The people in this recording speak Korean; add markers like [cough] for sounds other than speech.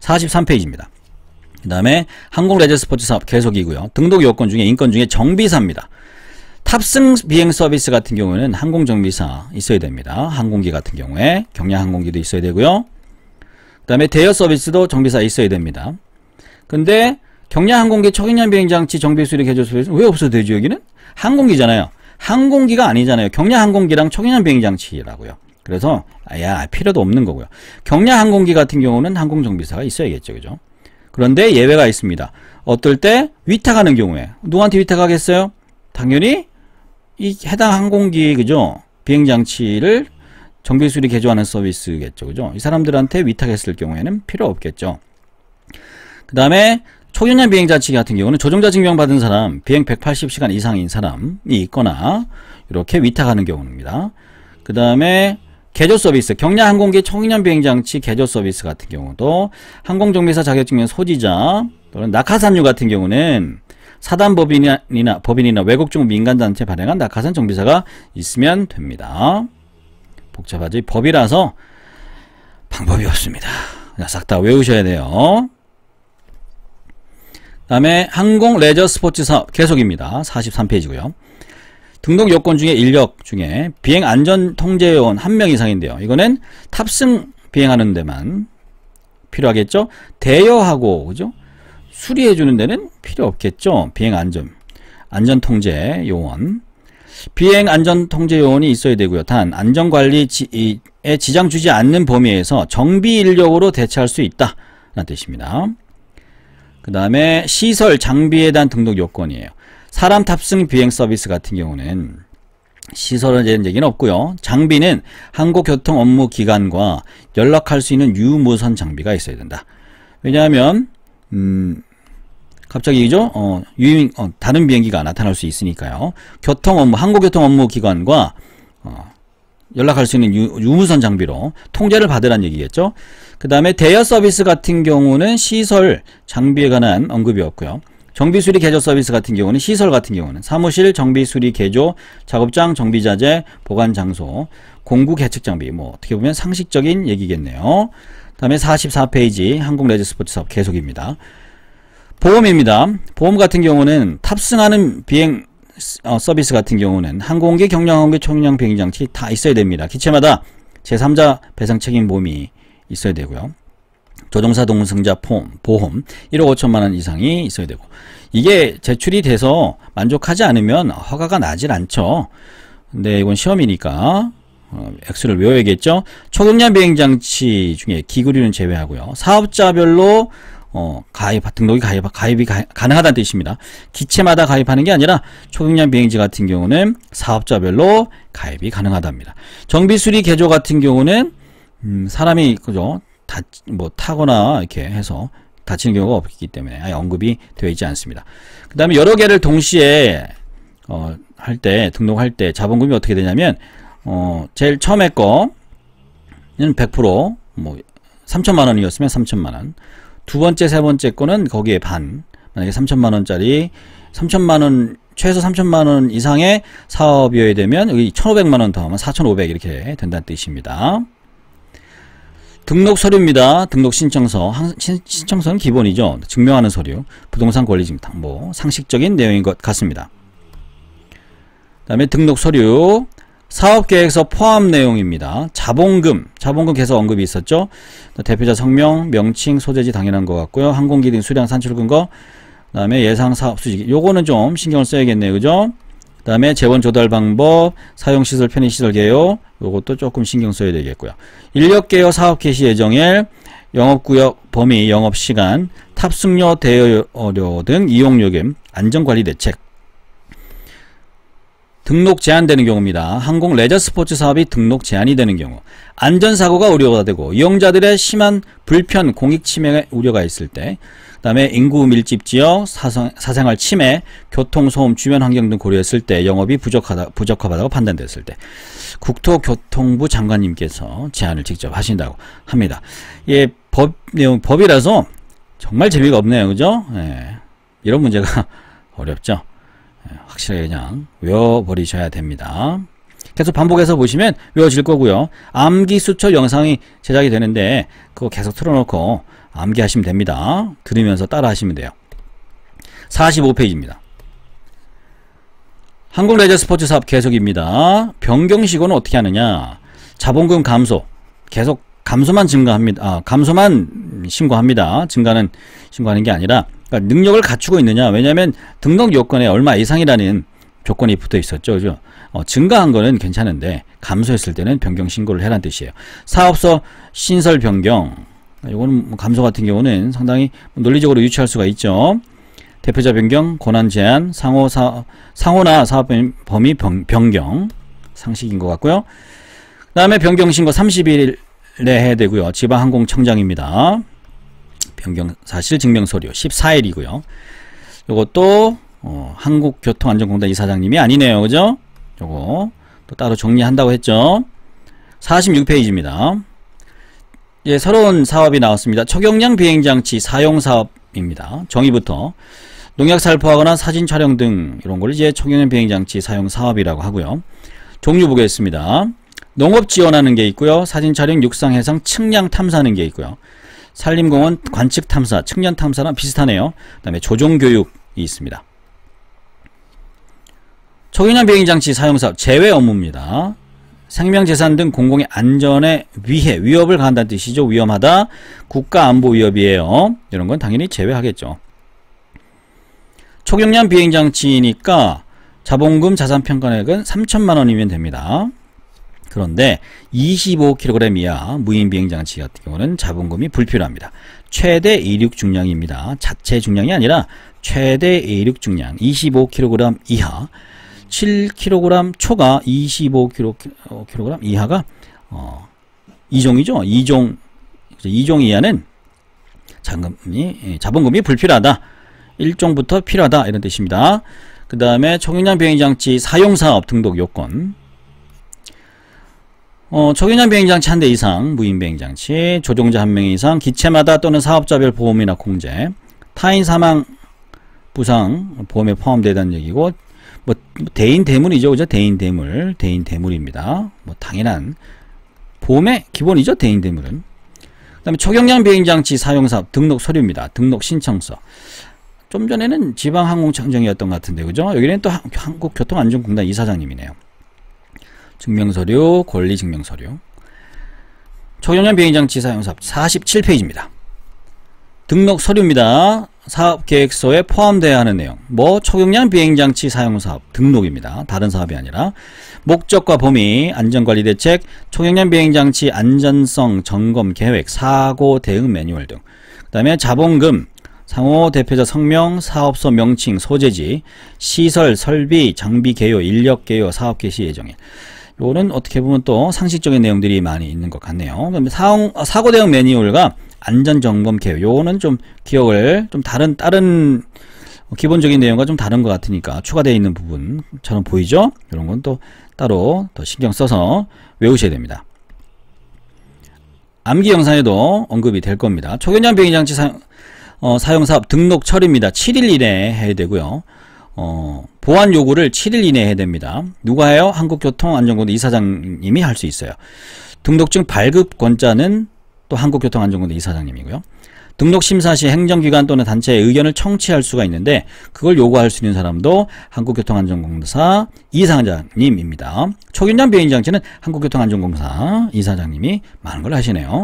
43페이지입니다. 그 다음에 항공 레저 스포츠 사업 계속이고요. 등록 요건 중에 인건 중에 정비사입니다. 탑승 비행 서비스 같은 경우에는 항공정비사 있어야 됩니다. 항공기 같은 경우에 경량항공기도 있어야 되고요. 그 다음에 대여 서비스도 정비사 있어야 됩니다. 근데 경량항공기 초기량 비행장치 정비 수리 개조 서비스 왜 없어도 되죠 여기는? 항공기잖아요. 항공기가 아니잖아요. 경량항공기랑 초기량 비행장치라고요. 그래서 아야 필요도 없는 거고요. 경량 항공기 같은 경우는 항공 정비사가 있어야겠죠, 그죠? 그런데 예외가 있습니다. 어떨 때 위탁하는 경우에 누구한테 위탁하겠어요? 당연히 이 해당 항공기 그죠? 비행 장치를 정비수리 개조하는 서비스겠죠, 그죠? 이 사람들한테 위탁했을 경우에는 필요 없겠죠. 그 다음에 초연량 비행 자치 같은 경우는 조종자 증명 받은 사람, 비행 180시간 이상인 사람이 있거나 이렇게 위탁하는 경우입니다. 그 다음에 개조 서비스, 경량 항공기 청년 비행장치 개조 서비스 같은 경우도 항공정비사 자격증명 소지자 또는 낙하산류 같은 경우는 사단 법인이나 법인이나 외국 중 민간 단체 발행한 낙하산 정비사가 있으면 됩니다. 복잡하지 법이라서 방법이 없습니다. 싹 다 외우셔야 돼요. 다음에 항공 레저 스포츠 사업 계속입니다. 43페이지고요. 등록 요건 중에 인력 중에 비행 안전 통제 요원 한 명 이상인데요. 이거는 탑승 비행하는 데만 필요하겠죠. 대여하고 그죠? 수리해 주는 데는 필요 없겠죠. 비행 안전 안전 통제 요원 비행 안전 통제 요원이 있어야 되고요. 단 안전 관리에 지장 주지 않는 범위에서 정비 인력으로 대체할 수 있다. 라는 뜻입니다. 그 다음에 시설 장비에 대한 등록 요건이에요. 사람 탑승 비행 서비스 같은 경우는 시설에 대한 얘기는 없고요. 장비는 항공교통 업무 기관과 연락할 수 있는 유무선 장비가 있어야 된다. 왜냐하면 음, 갑자기 이죠? 어, 유인, 어, 다른 비행기가 나타날 수 있으니까요. 교통 업무, 항공교통 업무 기관과 어, 연락할 수 있는 유, 무선 장비로 통제를 받으란 얘기겠죠. 그 다음에 대여 서비스 같은 경우는 시설 장비에 관한 언급이 없고요. 정비수리 개조 서비스 같은 경우는 시설 같은 경우는 사무실 정비수리 개조, 작업장 정비자재, 보관장소, 공구 개측장비 뭐 어떻게 보면 상식적인 얘기겠네요. 다음에 44페이지 한국레저스포츠사업 계속입니다. 보험입니다. 보험 같은 경우는 탑승하는 비행 어, 서비스 같은 경우는 항공기, 경량항공기, 총량 비행장치 다 있어야 됩니다. 기체마다 제3자 배상 책임 보험이 있어야 되고요. 조종사 동승자 폼, 보험 1억 5천만 원 이상이 있어야 되고 이게 제출이 돼서 만족하지 않으면 허가가 나질 않죠. 근데 이건 시험이니까 어, 액수를 외워야겠죠. 초경량 비행장치 중에 기구류는 제외하고요. 사업자별로 어, 가입, 등록이 가입, 가입이 가, 능하다는 뜻입니다. 기체마다 가입하는 게 아니라 초경량 비행지 같은 경우는 사업자별로 가입이 가능하답니다. 정비수리 개조 같은 경우는 음, 사람이 그죠 다, 뭐 타거나 이렇게 해서 다친 경우가 없기 때문에 아예 언급이 되어 있지 않습니다. 그 다음에 여러 개를 동시에 어, 할 때, 등록할 때 자본금이 어떻게 되냐면 어, 제일 처음에 거는 100%, 뭐 3천만 원이었으면 3천만 원. 두 번째, 세 번째 거는 거기에 반. 만약에 3천만 원짜리 3천만 원 최소 3천만 원 이상의 사업이어야 되면 여기 1,500만 원 더하면 4,500 이렇게 된다는 뜻입니다. 등록 서류입니다. 등록 신청서. 신, 청서는 기본이죠. 증명하는 서류. 부동산 권리 증탁. 뭐 상식적인 내용인 것 같습니다. 그 다음에 등록 서류. 사업계획서 포함 내용입니다. 자본금, 자본금 계속 언급이 있었죠. 대표자 성명, 명칭, 소재지 당연한 것 같고요. 항공기 등 수량 산출 근거, 그다음에 예상 사업 수지 요거는 좀 신경을 써야겠네요, 그죠? 그 다음에 재원 조달 방법, 사용시설 편의시설 개요. 요것도 조금 신경 써야 되겠고요. 인력 개요 사업 개시 예정일, 영업구역 범위, 영업시간, 탑승료 대여료 등 이용요금, 안전관리 대책, 등록 제한되는 경우입니다. 항공 레저 스포츠 사업이 등록 제한이 되는 경우 안전사고가 우려가 되고 이용자들의 심한 불편 공익 침해 우려가 있을 때 그다음에 인구 밀집 지역 사성, 사생활 침해 교통소음 주변 환경 등 고려했을 때 영업이 부족하다 부적합하다고 판단됐을 때 국토교통부 장관님께서 제안을 직접 하신다고 합니다. 예, 법 내용 법이라서 정말 재미가 없네요. 그죠? 예, 이런 문제가 [laughs] 어렵죠. 확실하게 그냥 외워버리셔야 됩니다. 계속 반복해서 보시면 외워질 거고요. 암기 수첩 영상이 제작이 되는데 그거 계속 틀어놓고 암기하시면 됩니다. 들으면서 따라하시면 돼요. 45페이지입니다. 한국 레저 스포츠 사업 계속입니다. 변경시고는 어떻게 하느냐? 자본금 감소. 계속 감소만 증가합니다. 아, 감소만 신고합니다. 증가는 신고하는 게 아니라 그러니까 능력을 갖추고 있느냐. 왜냐하면 등록 요건에 얼마 이상이라는 조건이 붙어 있었죠. 그죠? 어, 증가한 거는 괜찮은데 감소했을 때는 변경 신고를 해란 뜻이에요. 사업소 신설 변경. 이거는 뭐 감소 같은 경우는 상당히 뭐 논리적으로 유추할 수가 있죠. 대표자 변경, 권한 제한, 상호 사, 상호나 사업 범위 변경 상식인 것 같고요. 그다음에 변경 신고 30일 내 해야 되고요. 지방항공청장입니다. 변경 사실 증명 서류 14일이고요. 요것도 어, 한국교통안전공단 이사장님이 아니네요. 그죠? 요거 또 따로 정리한다고 했죠. 46페이지입니다. 예, 새로운 사업이 나왔습니다. 초경량 비행장치 사용 사업입니다. 정의부터 농약 살포하거나 사진 촬영 등 이런 걸 이제 초경량 비행장치 사용 사업이라고 하고요. 종류 보겠습니다. 농업 지원하는 게 있고요. 사진 촬영, 육상, 해상, 측량 탐사하는 게 있고요. 산림공원 관측 탐사, 측면 탐사랑 비슷하네요. 그다음에 조종 교육이 있습니다. 초기형 비행장치 사용사업 제외 업무입니다. 생명재산 등 공공의 안전에 위해 위협을 가한다는 뜻이죠. 위험하다. 국가안보 위협이에요. 이런 건 당연히 제외하겠죠. 초경량 비행장치니까 자본금 자산평가액은 3천만 원이면 됩니다. 그런데 25kg 이하 무인 비행장치 같은 경우는 자본금이 불필요합니다. 최대 이륙 중량입니다. 자체 중량이 아니라 최대 이륙 중량 25kg 이하 7kg 초과 25kg 이하가 어, 2종이죠. 2종 2종 이하는 자금이 자본금이 예, 불필요하다. 1종부터 필요하다 이런 뜻입니다. 그 다음에 청량 비행장치 사용사업 등록 요건 어, 초기념 비행장치 한 대 이상, 무인 비행장치, 조종자 한 명 이상, 기체마다 또는 사업자별 보험이나 공제, 타인 사망, 부상, 보험에 포함되다는 얘기고, 뭐, 대인 대물이죠. 그죠? 대인 대물, 대인 대물입니다. 뭐, 당연한, 보험의 기본이죠. 대인 대물은. 그 다음에 초경량 비행장치 사용사업 등록 서류입니다. 등록 신청서. 좀 전에는 지방항공청정이었던 것 같은데, 그죠? 여기는 또 한국교통안전공단 이사장님이네요. 증명서류, 권리 증명서류. 초경량 비행장치 사용사 업 47페이지입니다. 등록 서류입니다. 사업계획서에 포함되어야 하는 내용. 뭐 초경량 비행장치 사용사업 등록입니다. 다른 사업이 아니라 목적과 범위, 안전관리 대책, 초경량 비행장치 안전성 점검 계획, 사고 대응 매뉴얼 등. 그다음에 자본금, 상호 대표자 성명, 사업소 명칭, 소재지, 시설, 설비, 장비 개요, 인력 개요, 사업 개시 예정일. 요거는 어떻게 보면 또 상식적인 내용들이 많이 있는 것 같네요. 사용, 아, 사고 대응 매뉴얼과 안전 점검 계획. 요거는 좀 기억을 좀 다른 다른 기본적인 내용과 좀 다른 것 같으니까 추가되어 있는 부분처럼 보이죠? 이런 건 또 따로 더 신경 써서 외우셔야 됩니다. 암기 영상에도 언급이 될 겁니다. 초견장 병인장치 사용, 어, 사용사업 등록 처리입니다. 7일 이내 에 해야 되고요. 어, 보안 요구를 7일 이내에 해야 됩니다. 누가 해요? 한국교통안전공단 이사장님이 할 수 있어요. 등록증 발급권자는 또한국교통안전공단 이사장님이고요. 등록심사 시 행정기관 또는 단체의 의견을 청취할 수가 있는데 그걸 요구할 수 있는 사람도 한국교통안전공사 이사장님입니다. 초균장 비행장치는 한국교통안전공사 이사장님이 많은 걸 하시네요.